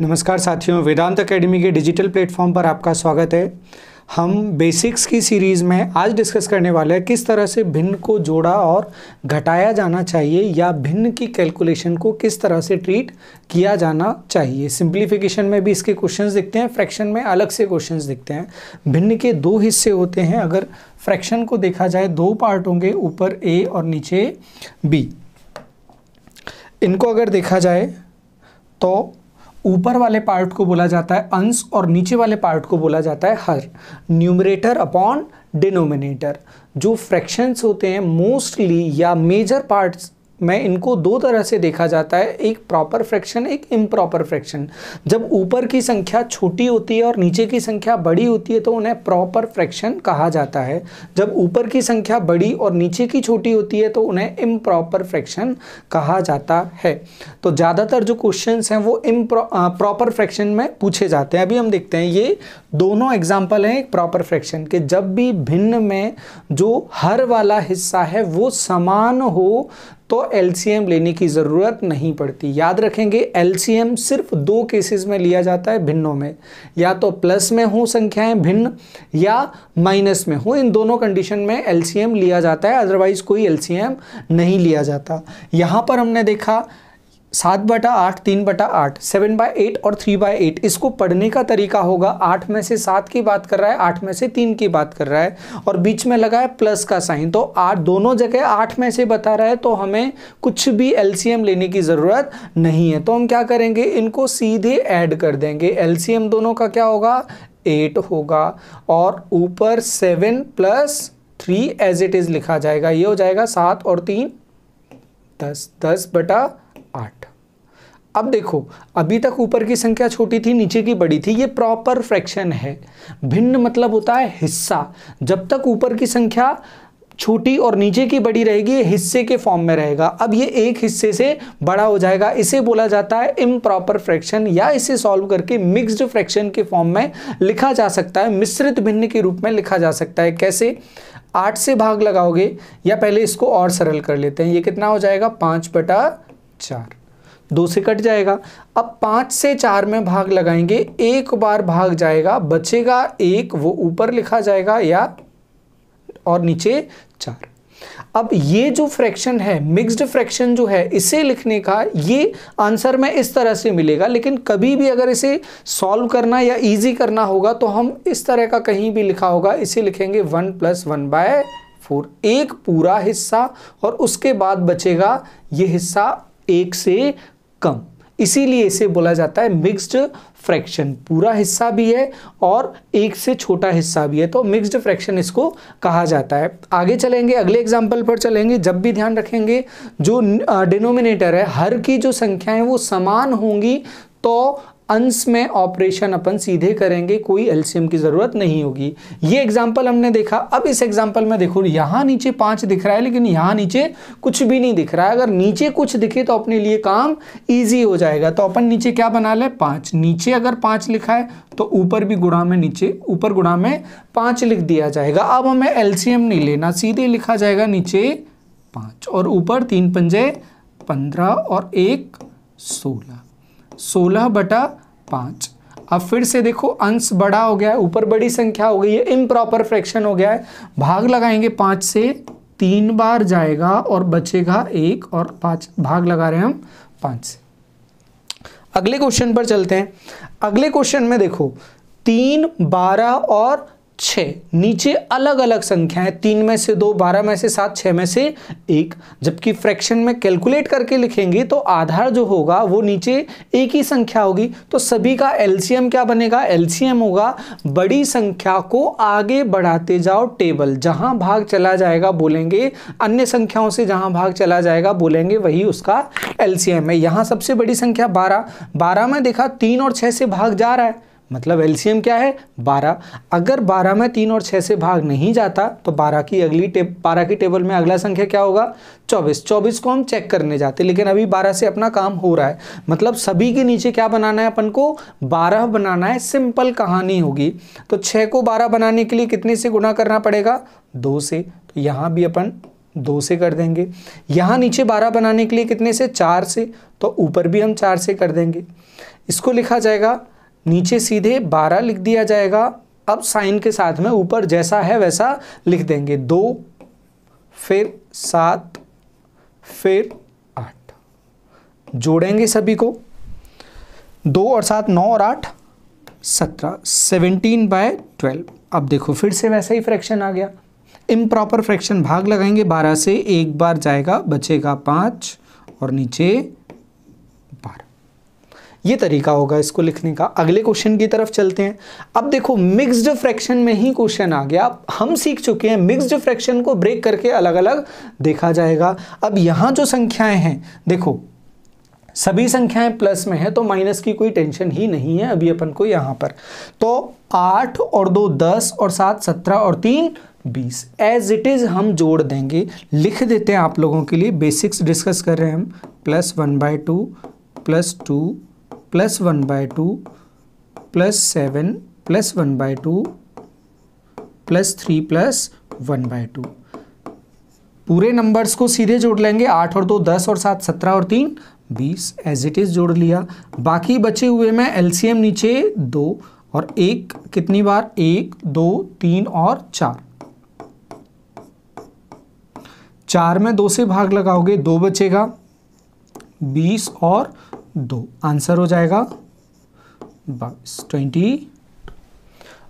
नमस्कार साथियों वेदांत एकेडमी के डिजिटल प्लेटफॉर्म पर आपका स्वागत है हम बेसिक्स की सीरीज़ में आज डिस्कस करने वाले हैं किस तरह से भिन्न को जोड़ा और घटाया जाना चाहिए या भिन्न की कैलकुलेशन को किस तरह से ट्रीट किया जाना चाहिए सिंप्लीफिकेशन में भी इसके क्वेश्चंस दिखते हैं फ्रैक्शन में अलग से क्वेश्चंस दिखते हैं भिन्न के दो हिस्से होते हैं अगर फ्रैक्शन को देखा जाए दो पार्ट होंगे ऊपर ए और नीचे बी इनको अगर देखा जाए तो ऊपर वाले पार्ट को बोला जाता है अंश और नीचे वाले पार्ट को बोला जाता है हर न्यूमरेटर अपॉन डिनोमिनेटर जो फ्रैक्शंस होते हैं मोस्टली या मेजर पार्ट्स में इनको दो तरह से देखा जाता है एक प्रॉपर फ्रैक्शन एक इम्प्रॉपर फ्रैक्शन जब ऊपर की संख्या छोटी होती है और नीचे की संख्या बड़ी होती है तो उन्हें प्रॉपर फ्रैक्शन कहा जाता है जब ऊपर की संख्या बड़ी और नीचे की छोटी होती है तो उन्हें इम्प्रॉपर फ्रैक्शन कहा जाता है तो ज़्यादातर जो क्वेश्चन हैं वो इम प्रॉपर फ्रैक्शन में पूछे जाते हैं अभी हम देखते हैं ये दोनों एग्जाम्पल हैं एक प्रॉपर फ्रैक्शन के जब भी भिन्न में जो हर वाला हिस्सा है वो समान हो तो एलसीएम लेने की ज़रूरत नहीं पड़ती याद रखेंगे एलसीएम सिर्फ दो केसेस में लिया जाता है भिन्नों में या तो प्लस में हो संख्याएं भिन्न या माइनस में हो इन दोनों कंडीशन में एलसीएम लिया जाता है अदरवाइज़ कोई एलसीएम नहीं लिया जाता यहाँ पर हमने देखा सात बटा आठ तीन बटा आठ सेवन बाय एट और थ्री बाय एट इसको पढ़ने का तरीका होगा आठ में से सात की बात कर रहा है आठ में से तीन की बात कर रहा है और बीच में लगा है प्लस का साइन तो आठ दोनों जगह आठ में से बता रहा है तो हमें कुछ भी एलसीएम लेने की ज़रूरत नहीं है तो हम क्या करेंगे इनको सीधे ऐड कर देंगे एलसीएम दोनों का क्या होगा एट होगा और ऊपर seven plus three as it is लिखा जाएगा ये हो जाएगा सात और तीन दस दस बटा आठ अब देखो अभी तक ऊपर की संख्या छोटी थी नीचे की बड़ी थी ये प्रॉपर फ्रैक्शन है भिन्न मतलब होता है हिस्सा जब तक ऊपर की संख्या छोटी और नीचे की बड़ी रहेगी हिस्से के फॉर्म में रहेगा अब ये एक हिस्से से बड़ा हो जाएगा इसे बोला जाता है इम प्रॉपर फ्रैक्शन या इसे सॉल्व करके मिक्स्ड फ्रैक्शन के फॉर्म में लिखा जा सकता है मिश्रित भिन्न के रूप में लिखा जा सकता है कैसे आठ से भाग लगाओगे या पहले इसको और सरल कर लेते हैं ये कितना हो जाएगा पाँच बटा चार दो से कट जाएगा अब पांच से चार में भाग लगाएंगे एक बार भाग जाएगा बचेगा एक वो ऊपर लिखा जाएगा या और नीचे चार अब ये जो फ्रैक्शन है मिक्स्ड फ्रैक्शन जो है इसे लिखने का ये आंसर में इस तरह से मिलेगा लेकिन कभी भी अगर इसे सॉल्व करना या इजी करना होगा तो हम इस तरह का कहीं भी लिखा होगा इसे लिखेंगे one plus one by four एक पूरा हिस्सा और उसके बाद बचेगा ये हिस्सा एक से कम इसीलिए इसे बोला जाता है मिक्स्ड फ्रैक्शन पूरा हिस्सा भी है और एक से छोटा हिस्सा भी है तो मिक्स्ड फ्रैक्शन इसको कहा जाता है आगे चलेंगे अगले एग्जाम्पल पर चलेंगे जब भी ध्यान रखेंगे जो डिनोमिनेटर है हर की जो संख्याएं वो समान होंगी तो अंश में ऑपरेशन अपन सीधे करेंगे कोई एलसीएम की ज़रूरत नहीं होगी ये एग्जाम्पल हमने देखा अब इस एग्जाम्पल में देखो यहां नीचे पांच दिख रहा है लेकिन यहां नीचे कुछ भी नहीं दिख रहा है अगर नीचे कुछ दिखे तो अपने लिए काम ईजी हो जाएगा तो अपन नीचे क्या बना लें पांच नीचे अगर पांच लिखा है तो ऊपर भी गुणा में नीचे ऊपर गुणा में पांच लिख दिया जाएगा अब हमें एल्सियम नहीं लेना सीधे लिखा जाएगा नीचे पांच और ऊपर तीन पंजे पंद्रह और एक सोलह सोलह बटा पाँच अब फिर से देखो अंश बड़ा हो गया है ऊपर बड़ी संख्या हो गई है इम्प्रॉपर फ्रैक्शन हो गया है भाग लगाएंगे पाँच से तीन बार जाएगा और बचेगा एक और पाँच भाग लगा रहे हैं हम पाँच से अगले क्वेश्चन पर चलते हैं अगले क्वेश्चन में देखो तीन बारह और छ नीचे अलग अलग संख्याएं तीन में से दो बारह में से सात छह में से एक जबकि फ्रैक्शन में कैलकुलेट करके लिखेंगे तो आधार जो होगा वो नीचे एक ही संख्या होगी तो सभी का एलसीएम क्या बनेगा एलसीएम होगा बड़ी संख्या को आगे बढ़ाते जाओ टेबल जहां भाग चला जाएगा बोलेंगे अन्य संख्याओं से जहां भाग चला जाएगा बोलेंगे वही उसका एलसीएम है यहां सबसे बड़ी संख्या बारह बारह में देखा तीन और छह से भाग जा रहा है मतलब एलसीएम क्या है 12 अगर 12 में तीन और छः से भाग नहीं जाता तो 12 की अगली टेब 12 की टेबल में अगला संख्या क्या होगा 24 24 को हम चेक करने जाते लेकिन अभी 12 से अपना काम हो रहा है मतलब सभी के नीचे क्या बनाना है अपन को 12 बनाना है सिंपल कहानी होगी तो 6 को 12 बनाने के लिए कितने से गुना करना पड़ेगा दो से तो यहाँ भी अपन दो से कर देंगे यहाँ नीचे बारह बनाने के लिए कितने से चार से तो ऊपर भी हम चार से कर देंगे इसको लिखा जाएगा नीचे सीधे बारह लिख दिया जाएगा अब साइन के साथ में ऊपर जैसा है वैसा लिख देंगे दो फिर सात फिर आठ जोड़ेंगे सभी को दो और सात नौ और आठ सत्रह सेवनटीन बाय ट्वेल्व अब देखो फिर से वैसा ही फ्रैक्शन आ गया इम्प्रॉपर फ्रैक्शन भाग लगाएंगे बारह से एक बार जाएगा बचेगा पाँच और नीचे ये तरीका होगा इसको लिखने का अगले क्वेश्चन की तरफ चलते हैं अब देखो मिक्स्ड फ्रैक्शन में ही क्वेश्चन आ गया हम सीख चुके हैं मिक्स्ड फ्रैक्शन को ब्रेक करके अलग अलग देखा जाएगा अब यहां जो संख्याएं हैं देखो सभी संख्याएं प्लस में है तो माइनस की कोई टेंशन ही नहीं है अभी अपन को यहां पर तो आठ और दो दस और सात सत्रह और तीन बीस एज इट इज़ हम जोड़ देंगे लिख देते हैं आप लोगों के लिए बेसिक्स डिस्कस कर रहे हैं हम plus one by two plus two plus one by two plus seven plus one by two plus three plus one by two पूरे नंबर्स को सीधे जोड़ लेंगे आठ और दो दस और सात सत्रह और तीन बीस एज इट इज़ जोड़ लिया बाकी बचे हुए में एलसीएम नीचे दो और एक कितनी बार एक दो तीन और चार चार में दो से भाग लगाओगे दो बचेगा बीस और दो आंसर हो जाएगा बाईस ट्वेंटी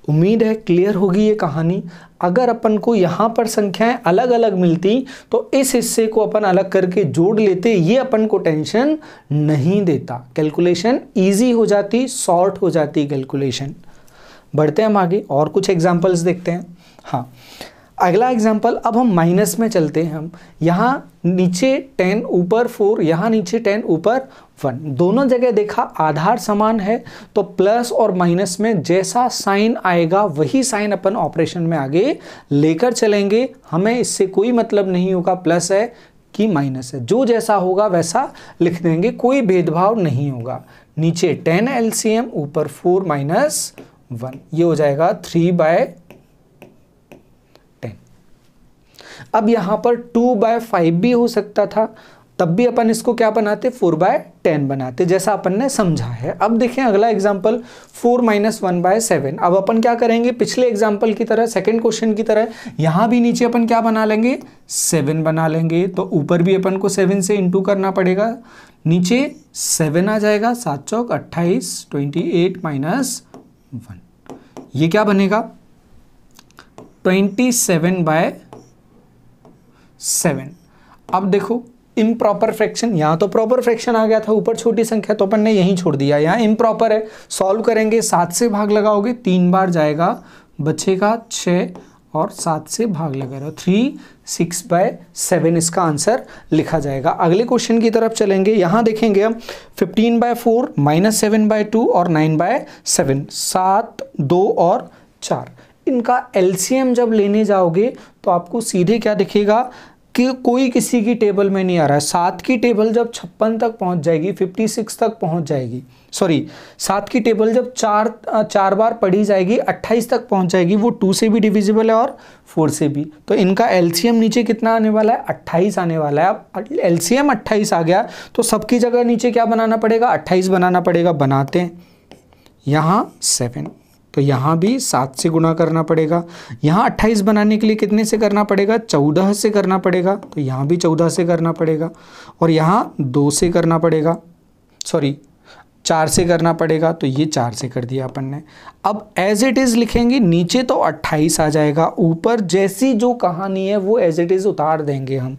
उम्मीद है क्लियर होगी ये कहानी अगर अपन को यहाँ पर संख्याएं अलग अलग मिलती तो इस हिस्से को अपन अलग करके जोड़ लेते ये अपन को टेंशन नहीं देता कैलकुलेशन इजी हो जाती शॉर्ट हो जाती कैलकुलेशन बढ़ते हैं हम आगे और कुछ एग्जाम्पल्स देखते हैं हाँ अगला एग्जाम्पल अब हम माइनस में चलते हैं हम यहाँ नीचे टेन ऊपर फोर यहाँ नीचे टेन ऊपर वन दोनों जगह देखा आधार समान है तो प्लस और माइनस में जैसा साइन आएगा वही साइन अपन ऑपरेशन में आगे लेकर चलेंगे हमें इससे कोई मतलब नहीं होगा प्लस है कि माइनस है जो जैसा होगा वैसा लिख देंगे कोई भेदभाव नहीं होगा नीचे टेन एल ऊपर फोर माइनस वन ये हो जाएगा थ्री बाय अब यहाँ पर टू बाय फाइव भी हो सकता था तब भी अपन इसको क्या बनाते फोर बाय टेन बनाते जैसा अपन ने समझा है अब देखें अगला example four minus one by seven अब अपन क्या करेंगे पिछले एग्जाम्पल की तरह सेकेंड क्वेश्चन की तरह यहाँ भी नीचे अपन क्या बना लेंगे सेवन बना लेंगे तो ऊपर भी अपन को सेवन से इंटू करना पड़ेगा नीचे सेवन आ जाएगा सात चौक अट्ठाईस ट्वेंटी एट माइनस वन ये क्या बनेगा ट्वेंटी सेवन बाय सेवन अब देखो इम्प्रॉपर फ्रैक्शन यहाँ तो प्रॉपर फ्रैक्शन आ गया था ऊपर छोटी संख्या तो अपन ने यहीं छोड़ दिया यहाँ इम्प्रॉपर है सॉल्व करेंगे सात से भाग लगाओगे तीन बार जाएगा बचेगा छः और सात से भाग लगा रहे हो थ्री सिक्स बाय सेवन इसका आंसर लिखा जाएगा अगले क्वेश्चन की तरफ चलेंगे यहाँ देखेंगे हम fifteen by four minus seven by two और नाइन बाय सेवन सात दो और चार इनका एलसीएम जब लेने जाओगे तो आपको सीधे क्या दिखेगा कि कोई किसी की टेबल में नहीं आ रहा है सात की टेबल जब छप्पन तक पहुंच जाएगी फिफ्टी सिक्स तक पहुंच जाएगी सॉरी सात की टेबल जब चार चार बार पढ़ी जाएगी अट्ठाईस तक पहुंच जाएगी वो टू से भी डिविजिबल है और फोर से भी तो इनका एलसीएम नीचे कितना आने वाला है अट्ठाईस आने वाला है अब एल सी आ गया तो सबकी जगह नीचे क्या बनाना पड़ेगा अट्ठाईस बनाना पड़ेगा बनाते हैं यहाँ सेवन तो यहाँ भी सात से गुना करना पड़ेगा यहाँ अट्ठाईस बनाने के लिए कितने से करना पड़ेगा चौदह से करना पड़ेगा तो यहाँ भी चौदह से करना पड़ेगा और यहाँ दो से करना पड़ेगा सॉरी चार से करना पड़ेगा तो ये चार से कर दिया अपन ने अब एज इट इज़ लिखेंगे नीचे तो अट्ठाईस आ जाएगा ऊपर जैसी जो कहानी है वो एज इट इज़ उतार देंगे हम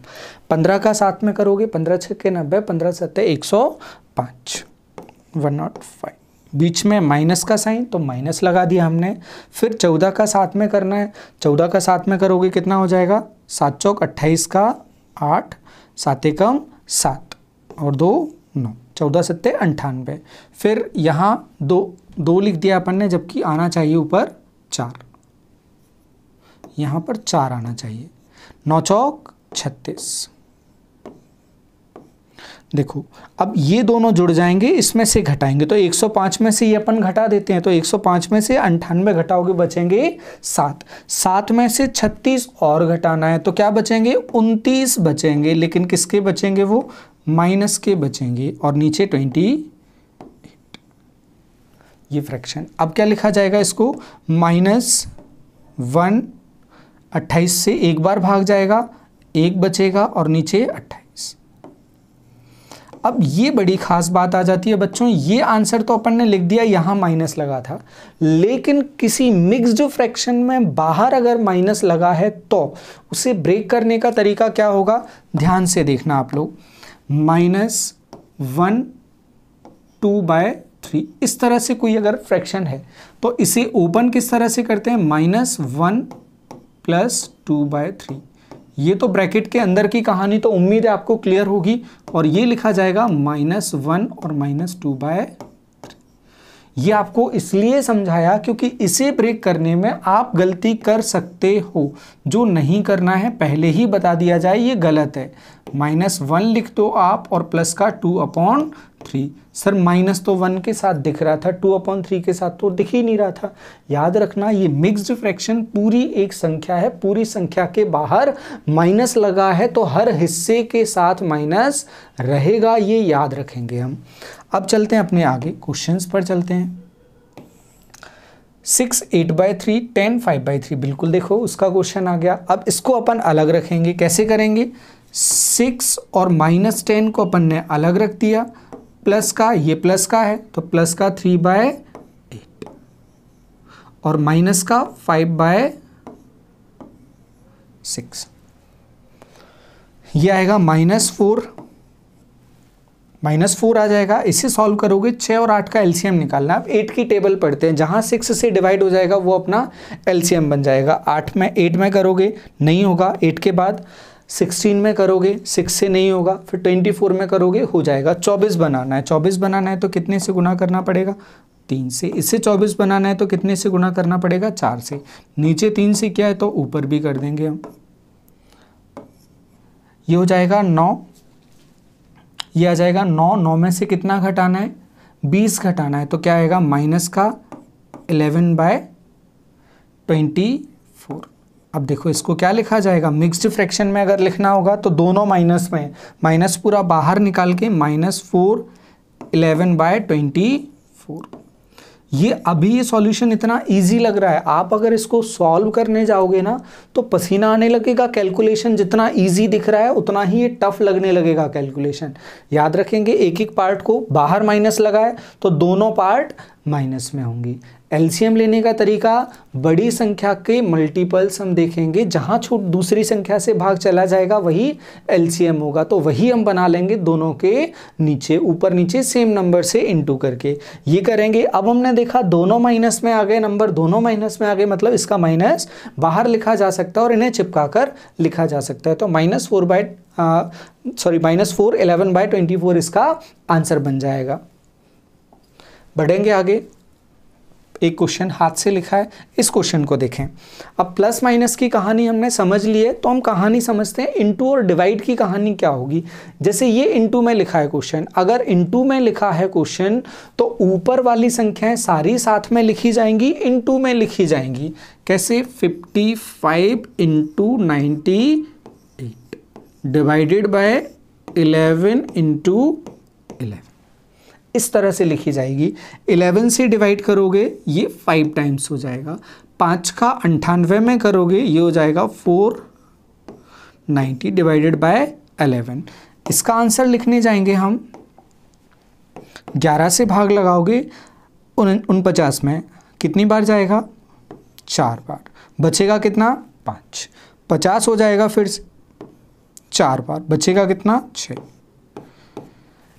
पंद्रह का साथ में करोगे पंद्रह छः के नब्बे पंद्रह सत्तर एक सौ पाँच वन नॉट फाइव बीच में माइनस का साइन तो माइनस लगा दिया हमने फिर चौदह का साथ में करना है चौदह का साथ में करोगे कितना हो जाएगा सात चौक अट्ठाईस का आठ सात एकम सात और दो नौ चौदह सत्ते अंठानवे फिर यहाँ दो दो लिख दिया अपन ने जबकि आना चाहिए ऊपर चार यहाँ पर चार आना चाहिए नौ चौक छत्तीस देखो अब ये दोनों जुड़ जाएंगे इसमें से घटाएंगे तो 105 में से ये अपन घटा देते हैं तो 105 में से अंठानवे घटाओगे बचेंगे सात सात में से 36 और घटाना है तो क्या बचेंगे उनतीस बचेंगे लेकिन किसके बचेंगे वो माइनस के बचेंगे और नीचे ट्वेंटी ये फ्रैक्शन अब क्या लिखा जाएगा इसको माइनस वन अट्ठाईस से एक बार भाग जाएगा एक बचेगा और नीचे अट्ठाईस अब ये बड़ी खास बात आ जाती है बच्चों ये आंसर तो अपन ने लिख दिया यहाँ माइनस लगा था लेकिन किसी मिक्सड फ्रैक्शन में बाहर अगर माइनस लगा है तो उसे ब्रेक करने का तरीका क्या होगा ध्यान से देखना आप लोग minus one two by three इस तरह से कोई अगर फ्रैक्शन है तो इसे ओपन किस तरह से करते हैं minus one plus two by three ये तो ब्रैकेट के अंदर की कहानी तो उम्मीद है आपको क्लियर होगी और ये लिखा जाएगा माइनस वन और माइनस टू बाय ये आपको इसलिए समझाया क्योंकि इसे ब्रेक करने में आप गलती कर सकते हो जो नहीं करना है पहले ही बता दिया जाए ये गलत है माइनस वन लिख दो आप और प्लस का two upon three sir minus तो वन के साथ दिख रहा था टू अपॉन थ्री के साथ तो दिख ही नहीं रहा था याद रखना ये मिक्स्ड फ्रैक्शन पूरी एक संख्या है पूरी संख्या के बाहर माइनस लगा है तो हर हिस्से के साथ माइनस रहेगा ये याद रखेंगे हम अब चलते हैं अपने आगे क्वेश्चन पर चलते हैं six eight by three ten five by three बिल्कुल देखो उसका क्वेश्चन आ गया अब इसको अपन अलग रखेंगे कैसे करेंगे सिक्स और माइनस टेन को अपन ने अलग रख दिया प्लस का ये प्लस का है तो प्लस का थ्री बाय एट और माइनस का फाइव बाय सिक्स ये आएगा माइनस फोर माइनस फोर आ जाएगा इसे सॉल्व करोगे छः और आठ का एलसीएम निकालना है आप एट की टेबल पढ़ते हैं जहाँ सिक्स से डिवाइड हो जाएगा वो अपना एलसीएम बन जाएगा आठ में एट में करोगे नहीं होगा एट के बाद सिक्सटीन में करोगे सिक्स से नहीं होगा फिर ट्वेंटी फोर में करोगे हो जाएगा चौबीस बनाना है चौबीस बनाना है तो कितने से गुना करना पड़ेगा तीन से इससे चौबीस बनाना है तो कितने से गुना करना पड़ेगा चार से नीचे तीन से क्या है तो ऊपर भी कर देंगे हम ये हो जाएगा नौ ये आ जाएगा नौ नौ में से कितना घटाना है बीस घटाना है तो क्या आएगा माइनस का इलेवन बाय ट्वेंटी फोर अब देखो इसको क्या लिखा जाएगा मिक्सड फ्रैक्शन में अगर लिखना होगा तो दोनों माइनस में माइनस पूरा बाहर निकाल के minus four eleven by twenty four ये अभी ये सॉल्यूशन इतना इजी लग रहा है आप अगर इसको सॉल्व करने जाओगे ना तो पसीना आने लगेगा कैलकुलेशन जितना इजी दिख रहा है उतना ही ये टफ लगने लगेगा कैलकुलेशन याद रखेंगे एक एक पार्ट को बाहर माइनस लगाए तो दोनों पार्ट माइनस में होंगी एलसीएम लेने का तरीका बड़ी संख्या के मल्टीपल्स हम देखेंगे जहाँ छोट दूसरी संख्या से भाग चला जाएगा वही एलसीएम होगा तो वही हम बना लेंगे दोनों के नीचे ऊपर नीचे सेम नंबर से इंटू करके ये करेंगे अब हमने देखा दोनों माइनस में आ गए नंबर दोनों माइनस में आ गए मतलब इसका माइनस बाहर लिखा जा सकता है और इन्हें चिपका कर लिखा जा सकता है तो minus four by sorry minus four eleven by twenty four इसका आंसर बन जाएगा बढ़ेंगे आगे एक क्वेश्चन हाथ से लिखा है इस क्वेश्चन को देखें अब प्लस माइनस की कहानी हमने समझ ली है तो हम कहानी समझते हैं इनटू और डिवाइड की कहानी क्या होगी जैसे ये इनटू में लिखा है क्वेश्चन अगर इनटू में लिखा है क्वेश्चन तो ऊपर वाली संख्याएं सारी साथ में लिखी जाएंगी इनटू में लिखी जाएंगी कैसे fifty five into ninety eight divided by eleven into eleven इस तरह से लिखी जाएगी इलेवन से डिवाइड करोगे ये फाइव टाइम्स हो जाएगा पाँच का अंठानवे में करोगे ये हो जाएगा four ninety divided by eleven इसका आंसर लिखने जाएंगे हम ग्यारह से भाग लगाओगे उन पचास में कितनी बार जाएगा चार बार बचेगा कितना पाँच पचास हो जाएगा फिर चार बार बचेगा कितना छः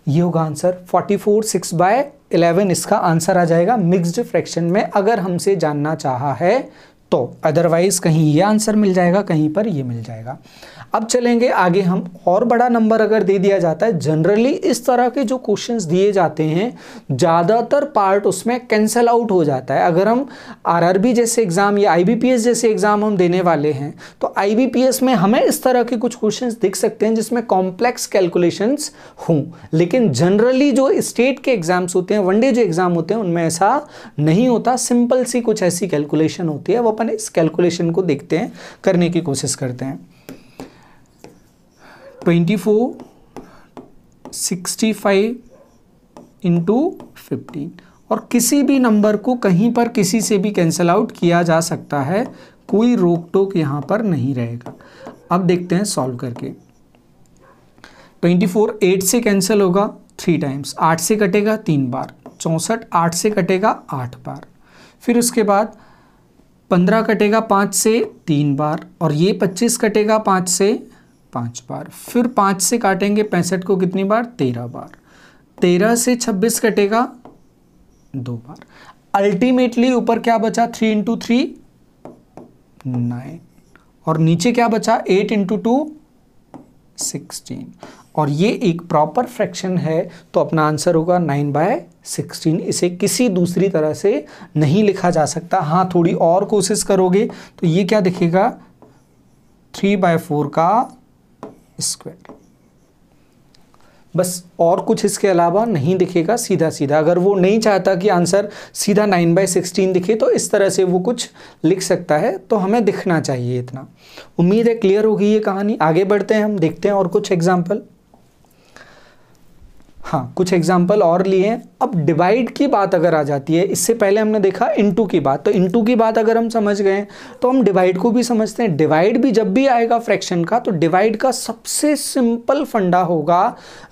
ये होगा आंसर 44 सिक्स बाय इलेवन इसका आंसर आ जाएगा मिक्स्ड फ्रैक्शन में अगर हमसे जानना चाहा है तो अदरवाइज़ कहीं ये आंसर मिल जाएगा कहीं पर ये मिल जाएगा अब चलेंगे आगे हम और बड़ा नंबर अगर दे दिया जाता है जनरली इस तरह के जो क्वेश्चंस दिए जाते हैं ज़्यादातर पार्ट उसमें कैंसल आउट हो जाता है अगर हम आरआरबी जैसे एग्ज़ाम या आईबीपीएस जैसे एग्ज़ाम हम देने वाले हैं तो आईबीपीएस में हमें इस तरह के कुछ क्वेश्चन दिख सकते हैं जिसमें कॉम्प्लेक्स कैलकुलेशंस हों लेकिन जनरली जो स्टेट के एग्ज़ाम्स होते हैं वनडे जो एग्ज़ाम होते हैं उनमें ऐसा नहीं होता सिंपल सी कुछ ऐसी कैलकुलेशन होती है वह अपन इस कैलकुलेशन को देखते हैं करने की कोशिश करते हैं ट्वेंटी फोर सिक्सटी इंटू और किसी भी नंबर को कहीं पर किसी से भी कैंसिल आउट किया जा सकता है कोई रोक टोक यहाँ पर नहीं रहेगा अब देखते हैं सॉल्व करके ट्वेंटी फोर एट से कैंसिल होगा थ्री टाइम्स आठ से कटेगा तीन बार चौंसठ आठ से कटेगा आठ बार फिर उसके बाद पंद्रह कटेगा पाँच से तीन बार और ये पच्चीस कटेगा पाँच से पाँच बार फिर पाँच से काटेंगे पैंसठ को कितनी बार तेरह बार तेरह से छब्बीस कटेगा दो बार अल्टीमेटली ऊपर क्या बचा थ्री इंटू थ्री नाइन और नीचे क्या बचा एट इंटू टू सिक्सटीन और ये एक प्रॉपर फ्रैक्शन है तो अपना आंसर होगा नाइन बाय सिक्सटीन इसे किसी दूसरी तरह से नहीं लिखा जा सकता हाँ थोड़ी और कोशिश करोगे तो ये क्या दिखेगा थ्री बाय फोर का स्क्वायर बस और कुछ इसके अलावा नहीं दिखेगा सीधा सीधा अगर वो नहीं चाहता कि आंसर सीधा नाइन बाई सिक्सटीन दिखे तो इस तरह से वो कुछ लिख सकता है तो हमें दिखना चाहिए इतना उम्मीद है क्लियर होगी ये कहानी आगे बढ़ते हैं हम देखते हैं और कुछ एग्जाम्पल हाँ कुछ एग्जाम्पल और लिए हैं अब डिवाइड की बात अगर आ जाती है इससे पहले हमने देखा इनटू की बात तो इनटू की बात अगर हम समझ गए तो हम डिवाइड को भी समझते हैं डिवाइड भी जब भी आएगा फ्रैक्शन का तो डिवाइड का सबसे सिंपल फंडा होगा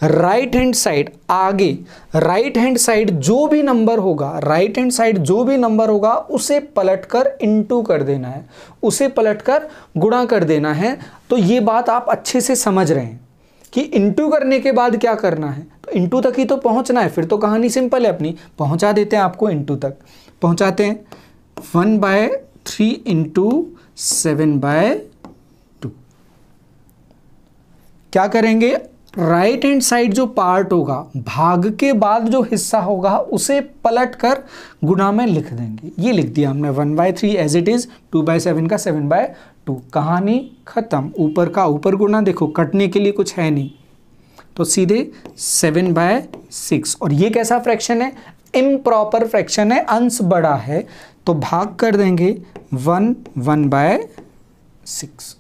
राइट हैंड साइड आगे राइट हैंड साइड जो भी नंबर होगा राइट हैंड साइड जो भी नंबर होगा उसे पलट कर इंटू कर देना है उसे पलट कर गुणा कर देना है तो ये बात आप अच्छे से समझ रहे हैं कि इंटू करने के बाद क्या करना है तो इंटू तक ही तो पहुंचना है फिर तो कहानी सिंपल है अपनी पहुंचा देते हैं आपको इंटू तक पहुंचाते हैं one by three into seven by two क्या करेंगे राइट हैंड साइड जो पार्ट होगा भाग के बाद जो हिस्सा होगा उसे पलट कर गुना में लिख देंगे ये लिख दिया हमने one by three as it is two by seven का सेवन बाय टू कहानी ख़त्म ऊपर का ऊपर गुना देखो कटने के लिए कुछ है नहीं तो सीधे सेवन बाय सिक्स और ये कैसा फ्रैक्शन है इम्प्रॉपर फ्रैक्शन है अंश बड़ा है तो भाग कर देंगे वन वन बाय सिक्स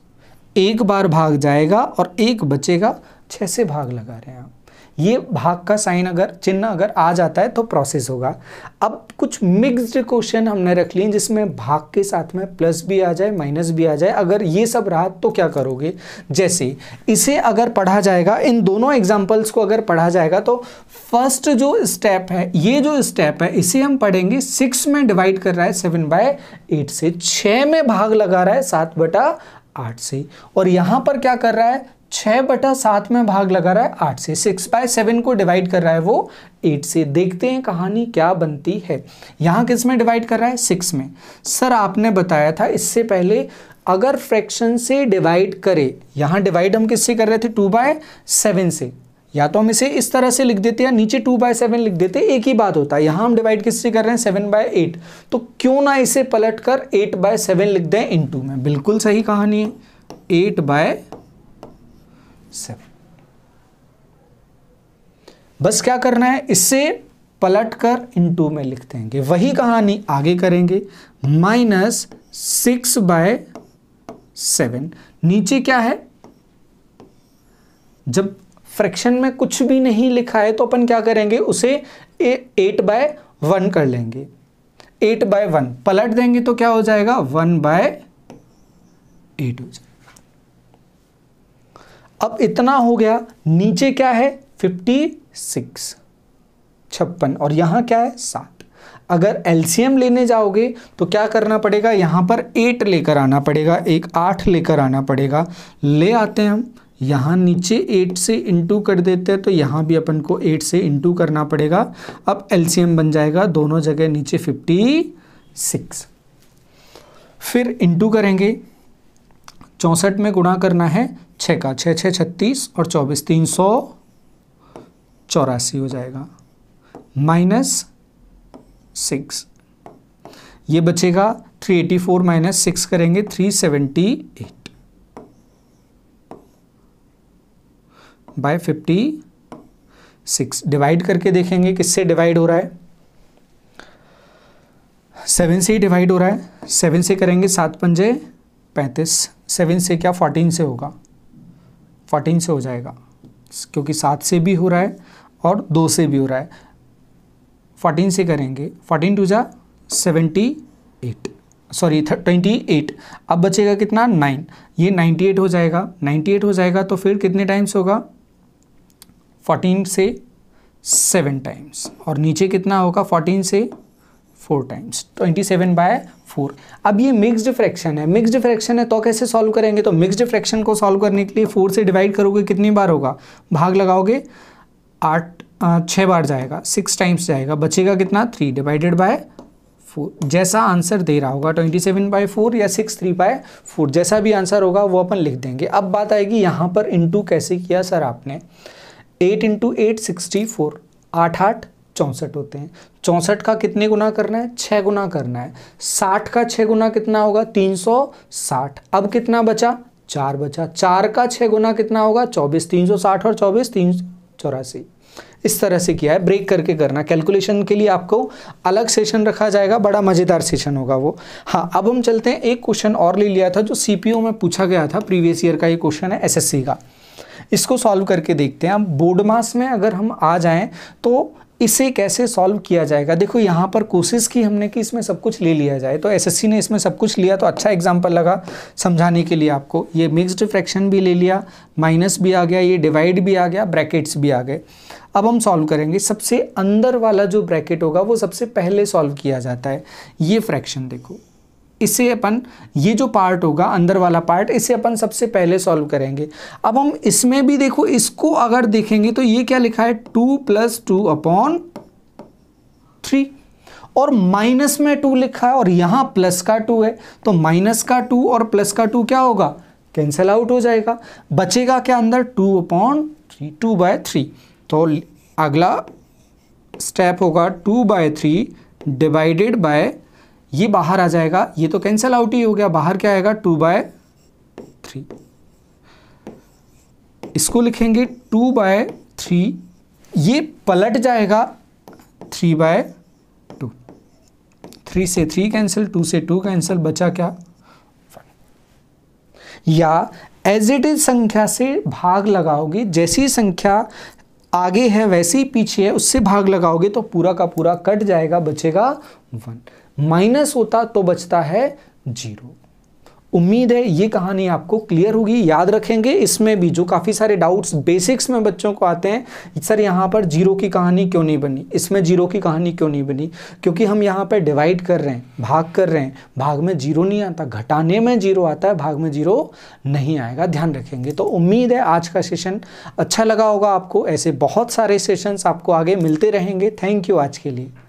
एक बार भाग जाएगा और एक बचेगा छः से भाग लगा रहे हैं आप ये भाग का साइन अगर चिन्ह अगर आ जाता है तो प्रोसेस होगा अब कुछ मिक्स्ड क्वेश्चन हमने रख लिए जिसमें भाग के साथ में प्लस भी आ जाए माइनस भी आ जाए अगर ये सब रहा तो क्या करोगे जैसे इसे अगर पढ़ा जाएगा इन दोनों एग्जाम्पल्स को अगर पढ़ा जाएगा तो फर्स्ट जो स्टेप है ये जो स्टेप है इसे हम पढ़ेंगे सिक्स में डिवाइड कर रहा है सेवन बाय एट से छः में भाग लगा रहा है सात बटा आठ से और यहाँ पर क्या कर रहा है छः बटा सात में भाग लगा रहा है आठ से सिक्स बाय सेवन को डिवाइड कर रहा है वो एट से देखते हैं कहानी क्या बनती है यहाँ किस में डिवाइड कर रहा है सिक्स में सर आपने बताया था इससे पहले अगर फ्रैक्शन से डिवाइड करें यहाँ डिवाइड हम किससे कर रहे थे टू बाय सेवन से या तो हम इसे इस तरह से लिख देते या नीचे टू बाय सेवन लिख देते एक ही बात होता है यहाँ हम डिवाइड किससे कर रहे हैं सेवन बाय एट तो क्यों ना इसे पलट कर एट बाय सेवन लिख दें इन टू में बिल्कुल सही कहानी है एट बाय सेवन बस क्या करना है इससे पलट कर इन टू में लिख देंगे वही कहानी आगे करेंगे माइनस सिक्स बाय सेवन नीचे क्या है जब फ्रैक्शन में कुछ भी नहीं लिखा है तो अपन क्या करेंगे उसे एट बाय वन कर लेंगे एट बाय वन पलट देंगे तो क्या हो जाएगा वन बाय एट हो जाएगा अब इतना हो गया नीचे क्या है फिफ्टी सिक्स छप्पन और यहां क्या है सात अगर एलसीएम लेने जाओगे तो क्या करना पड़ेगा यहां पर एट लेकर आना पड़ेगा एक आठ लेकर आना पड़ेगा ले आते हैं हम यहाँ नीचे एट से इंटू कर देते हैं तो यहाँ भी अपन को एट से इंटू करना पड़ेगा अब एलसीएम बन जाएगा दोनों जगह नीचे फिफ्टी सिक्स फिर इंटू करेंगे चौसठ में गुणा करना है छः का छः छः छत्तीस और चौबीस तीन सौ चौरासी हो जाएगा माइनस सिक्स ये बचेगा three eighty four minus six करेंगे three seventy eight by fifty six divide करके देखेंगे किससे डिवाइड हो रहा है सेवन से ही डिवाइड हो रहा है सेवन से करेंगे सात पंजे पैंतीस सेवन से क्या फोर्टीन से होगा फोर्टीन से हो जाएगा क्योंकि सात से भी हो रहा है और दो से भी हो रहा है फोर्टीन से करेंगे फोर्टीन टू जा seventy eight sorry twenty eight अब बचेगा कितना नाइन ये नाइन्टी एट हो जाएगा नाइन्टी एट हो जाएगा तो फिर कितने टाइम्स होगा फोर्टीन से सेवन टाइम्स और नीचे कितना होगा फोर्टीन से four times twenty seven by four अब ये मिक्सड फ्रैक्शन है मिक्सड फ्रैक्शन है तो कैसे सॉल्व करेंगे तो मिक्सड फ्रैक्शन को सॉल्व करने के लिए फोर से डिवाइड करोगे कितनी बार होगा भाग लगाओगे आठ छः बार जाएगा सिक्स टाइम्स जाएगा बचेगा कितना थ्री डिवाइडेड बाय फोर जैसा आंसर दे रहा होगा ट्वेंटी सेवन बाई फोर या सिक्स थ्री बाय फोर जैसा भी आंसर होगा वो अपन लिख देंगे अब बात आएगी यहाँ पर इंटू कैसे किया सर आपने eight into eight sixty four आठ आठ चौंसठ होते हैं चौंसठ का कितने गुना करना है छः गुना करना है साठ का छः गुना कितना होगा तीन सौ साठ अब कितना बचा चार बचा चार का छः गुना कितना होगा चौबीस तीन सौ साठ और चौबीस तीन चौरासी इस तरह से किया है ब्रेक करके करना कैलकुलेशन के लिए आपको अलग सेशन रखा जाएगा बड़ा मज़ेदार सेशन होगा वो हाँ अब हम चलते हैं एक क्वेश्चन और ले लिया था जो सी में पूछा गया था प्रीवियस ईयर का ये क्वेश्चन है एस का इसको सॉल्व करके देखते हैं अब बोर्ड मास में अगर हम आ जाएं तो इसे कैसे सॉल्व किया जाएगा देखो यहाँ पर कोशिश की हमने कि इसमें सब कुछ ले लिया जाए तो एसएससी ने इसमें सब कुछ लिया तो अच्छा एग्जाम्पल लगा समझाने के लिए आपको ये मिक्सड फ्रैक्शन भी ले लिया माइनस भी आ गया ये डिवाइड भी आ गया ब्रैकेट्स भी आ गए अब हम सॉल्व करेंगे सबसे अंदर वाला जो ब्रैकेट होगा वो सबसे पहले सॉल्व किया जाता है ये फ्रैक्शन देखो इसे अपन ये जो पार्ट होगा अंदर वाला पार्ट इसे अपन सबसे पहले सॉल्व करेंगे अब हम इसमें भी देखो इसको अगर देखेंगे तो ये क्या लिखा है two plus two upon three और माइनस में टू लिखा है और यहां प्लस का टू है तो माइनस का टू और प्लस का टू क्या होगा कैंसिल आउट हो जाएगा बचेगा क्या अंदर two upon three two by three तो अगला स्टेप होगा two by three divided by ये बाहर आ जाएगा ये तो कैंसिल आउट ही हो गया बाहर क्या आएगा टू बाय थ्री इसको लिखेंगे टू बाय थ्री ये पलट जाएगा थ्री बाय टू थ्री से थ्री कैंसिल टू से टू कैंसिल बचा क्या या एज इट इज संख्या से भाग लगाओगे जैसी संख्या आगे है वैसे ही पीछे है उससे भाग लगाओगे तो पूरा का पूरा कट जाएगा बचेगा वन माइनस होता तो बचता है जीरो उम्मीद है ये कहानी आपको क्लियर होगी याद रखेंगे इसमें भी जो काफ़ी सारे डाउट्स बेसिक्स में बच्चों को आते हैं सर यहाँ पर जीरो की कहानी क्यों नहीं बनी इसमें जीरो की कहानी क्यों नहीं बनी क्योंकि हम यहाँ पर डिवाइड कर रहे हैं भाग कर रहे हैं भाग में जीरो नहीं आता घटाने में जीरो आता है भाग में जीरो नहीं आएगा ध्यान रखेंगे तो उम्मीद है आज का सेशन अच्छा लगा होगा आपको ऐसे बहुत सारे सेशन आपको आगे मिलते रहेंगे थैंक यू आज के लिए